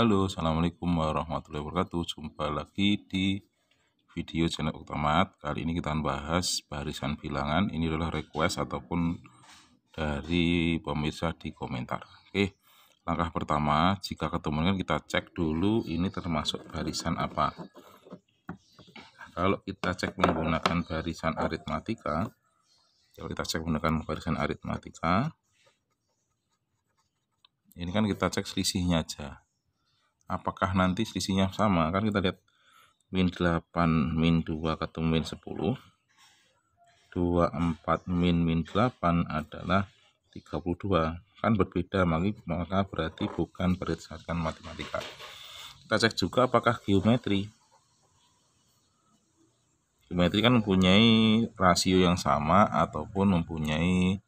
Halo, Assalamualaikum warahmatullahi wabarakatuh. Jumpa lagi di video channel Uktamat. Kali ini kita akan bahas barisan bilangan. Ini adalah request ataupun dari pemirsa di komentar. Oke, langkah pertama jika ketemu kan kita cek dulu ini termasuk barisan apa. Kalau kita cek menggunakan barisan aritmatika, kalau kita cek menggunakan barisan aritmatika, ini kan kita cek selisihnya aja apakah nanti selisihnya sama kan kita lihat min 8 min 2 ketemu min 10 4 min min 8 adalah 32 kan berbeda maka berarti bukan berdasarkan matematika kita cek juga apakah geometri geometri kan mempunyai rasio yang sama ataupun mempunyai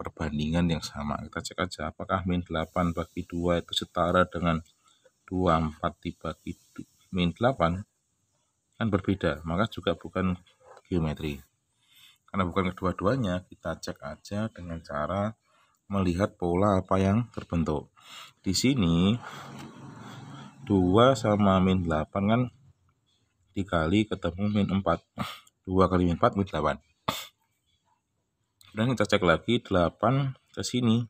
perbandingan yang sama kita cek aja apakah min 8 bagi 2 itu setara dengan 24 dibagi min 8 kan berbeda, maka juga bukan geometri. Karena bukan kedua-duanya, kita cek aja dengan cara melihat pola apa yang terbentuk. Di sini 2 sama min 8 kan dikali ketemu min 4. 2 kali min 4 min 8. Kemudian kita cek lagi 8 ke sini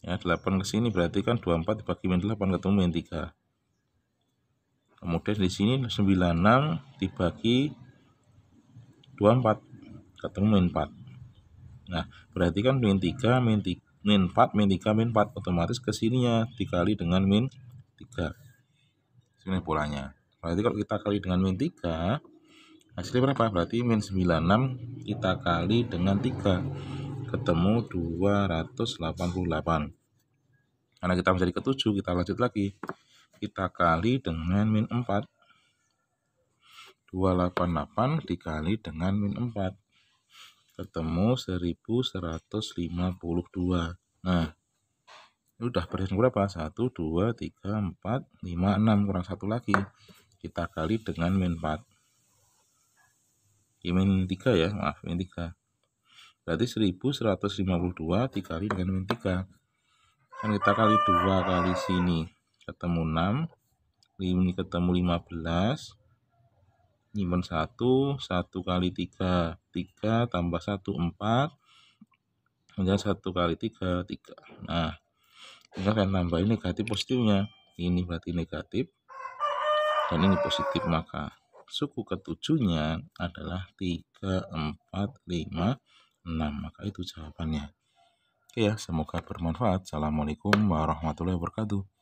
ya 8 ke sini berarti kan 24 dibagi min 8 ketemu min 3 kemudian di sini 96 dibagi 24 ketemu min 4 nah berarti kan min 3 min 3 min 4 min 3 min 4 otomatis ke sininya dikali dengan min 3 sini polanya berarti kalau kita kali dengan min 3 hasilnya berapa berarti min 96 kita kali dengan 3 ketemu 288 karena kita menjadi ketujuh, kita lanjut lagi. Kita kali dengan min 4. 288 dikali dengan min 4. Ketemu 1152. Nah, ini udah berhasil berapa? 1, 2, 3, 4, 5, 6. Kurang satu lagi. Kita kali dengan min 4. Ini min 3 ya, maaf, min 3. Berarti 1152 dikali dengan min 3 kan kita kali dua kali sini ketemu 6 ini ketemu 15 nyimpen 1 1 kali 3 3 tambah 1 4 kemudian 1 kali 3 3 nah ini akan nambahin negatif positifnya ini berarti negatif dan ini positif maka suku ketujuhnya adalah 3 4 5 6 maka itu jawabannya Oke Ya, semoga bermanfaat. Assalamualaikum warahmatullahi wabarakatuh.